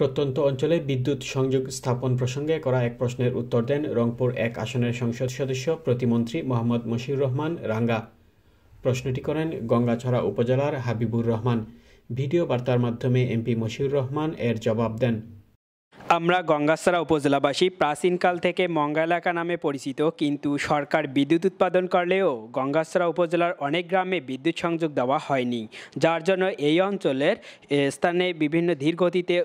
প্রত্যন্ত অঞ্চলে বিদ্যুৎ সংযোগ স্থাপন প্রসঙ্গে করা এক প্রশ্নের উত্তর দেন রংপুর এক আসনের সংসদ সদস্য প্রতিমন্ত্রী মোহাম্মদ মশিউর রহমান রাঙ্গা প্রশ্নটি করেন গঙ্গাছড়া উপজেলার হাবিবুর রহমান ভিডিও বার্তার মাধ্যমে এমপি মশিউর রহমান এর জবাব দেন আমরা গঙ্গাছড়া উপজেলাবাসী প্রাচীনকাল থেকে মঙ্গা এলাকা নামে পরিচিত কিন্তু সরকার বিদ্যুৎ উৎপাদন করলেও গঙ্গাছড়া উপজেলার অনেক গ্রামে বিদ্যুৎ সংযোগ দেওয়া হয়নি যার জন্য এই অঞ্চলের স্থানে বিভিন্ন ধীরগতিতে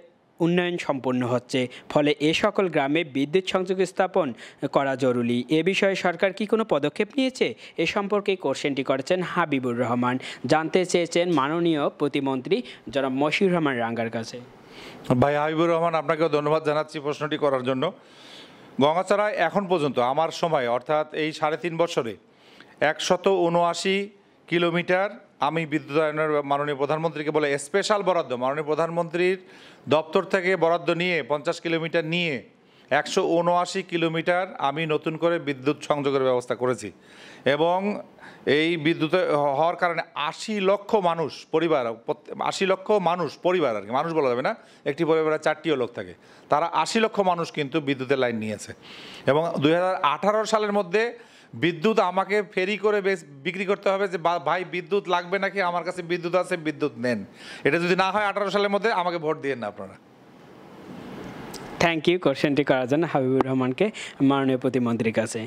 উন্নয়ন সম্পন্ন হচ্ছে ফলে এ সকল গ্রামে বিদ্যুৎ সংযোগ স্থাপন করা জরুরি এ বিষয়ে সরকার কি কোনো পদক্ষেপ নিয়েছে এ সম্পর্কে কোশ্চেনটি করেছেন হাবিবুর রহমান জানতে চেয়েছেন মাননীয় প্রতিমন্ত্রী জনাব মশিউর রহমান রাঙ্গার কাছে ভাই হাবিবুর রহমান আপনাকে ধন্যবাদ জানাচ্ছি প্রশ্নটি করার জন্য গঙ্গাচড়ায় এখন পর্যন্ত আমার সময় অর্থাৎ এই সাড়ে তিন বছরে একশত উনআশি কিলোমিটার আমি বিদ্যুতায়নের মাননীয় প্রধানমন্ত্রীকে বলে স্পেশাল বরাদ্দ মাননীয় প্রধানমন্ত্রীর দপ্তর থেকে বরাদ্দ নিয়ে পঞ্চাশ কিলোমিটার নিয়ে একশো উনআশি কিলোমিটার আমি নতুন করে বিদ্যুৎ সংযোগের ব্যবস্থা করেছি এবং এই বিদ্যুৎ হওয়ার কারণে আশি লক্ষ মানুষ পরিবার আশি লক্ষ মানুষ পরিবার আর কি মানুষ বলা যাবে না একটি পরিবারে চারটিও লোক থাকে তারা আশি লক্ষ মানুষ কিন্তু বিদ্যুতের লাইন নিয়েছে এবং দুই সালের মধ্যে বিদ্যুৎ আমাকে ফেরি করে বিক্রি করতে হবে যে ভাই বিদ্যুৎ লাগবে নাকি আমার কাছে বিদ্যুৎ আছে বিদ্যুৎ নেন এটা যদি না হয় আঠারো সালের মধ্যে আমাকে ভোট দিয়ে না আপনারা থ্যাংক ইউ কোশ্চেনটি করার জন্য হাবিবুর রহমানকে মাননীয় প্রতিমন্ত্রীর কাছে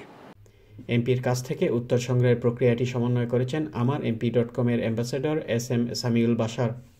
এমপির কাছ থেকে উত্তর সংগ্রহের প্রক্রিয়াটি সমন্বয় করেছেন আমার এমপি ডট কমের অ্যাম্বাসেডর এস এম সামিউল বাসার